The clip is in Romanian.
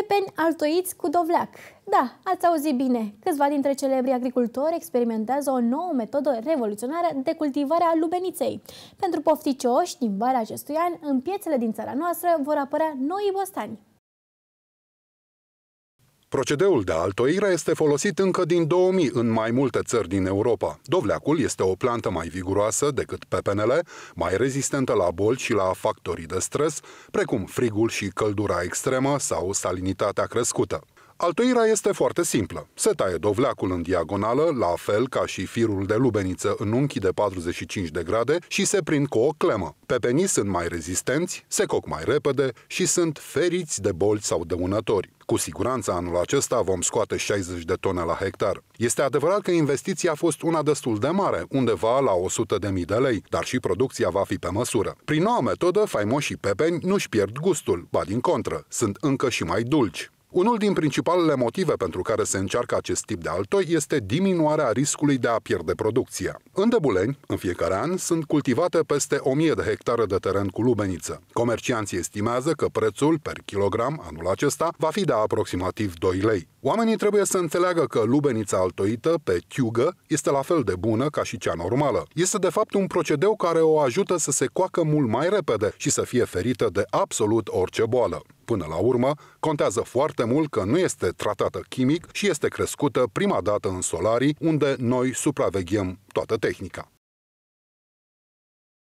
Țepeni altoiți cu dovleac. Da, ați auzit bine. Câțiva dintre celebrii agricultori experimentează o nouă metodă revoluționară de cultivare a lubeniței. Pentru pofticioși, din vara acestui an, în piețele din țara noastră vor apărea noi bostani. Procedeul de altoire este folosit încă din 2000 în mai multe țări din Europa. Dovleacul este o plantă mai viguroasă decât pepenele, mai rezistentă la boli și la factorii de stres, precum frigul și căldura extremă sau salinitatea crescută. Altoirea este foarte simplă. Se taie dovleacul în diagonală, la fel ca și firul de lubeniță în unchi de 45 de grade și se prind cu o clemă. Pepenii sunt mai rezistenți, se coc mai repede și sunt feriți de boli sau de unători. Cu siguranță anul acesta vom scoate 60 de tone la hectar. Este adevărat că investiția a fost una destul de mare, undeva la mii de lei, dar și producția va fi pe măsură. Prin noua metodă, faimoșii pepeni nu-și pierd gustul, ba din contră, sunt încă și mai dulci. Unul din principalele motive pentru care se încearcă acest tip de altoi este diminuarea riscului de a pierde producția. În Debuleni, în fiecare an, sunt cultivate peste 1000 de hectare de teren cu lubeniță. Comercianții estimează că prețul per kilogram anul acesta va fi de aproximativ 2 lei. Oamenii trebuie să înțeleagă că lubenița altoită pe tiugă este la fel de bună ca și cea normală. Este de fapt un procedeu care o ajută să se coacă mult mai repede și să fie ferită de absolut orice boală. Până la urmă, contează foarte mult că nu este tratată chimic și este crescută prima dată în solarii, unde noi supraveghem toată tehnica.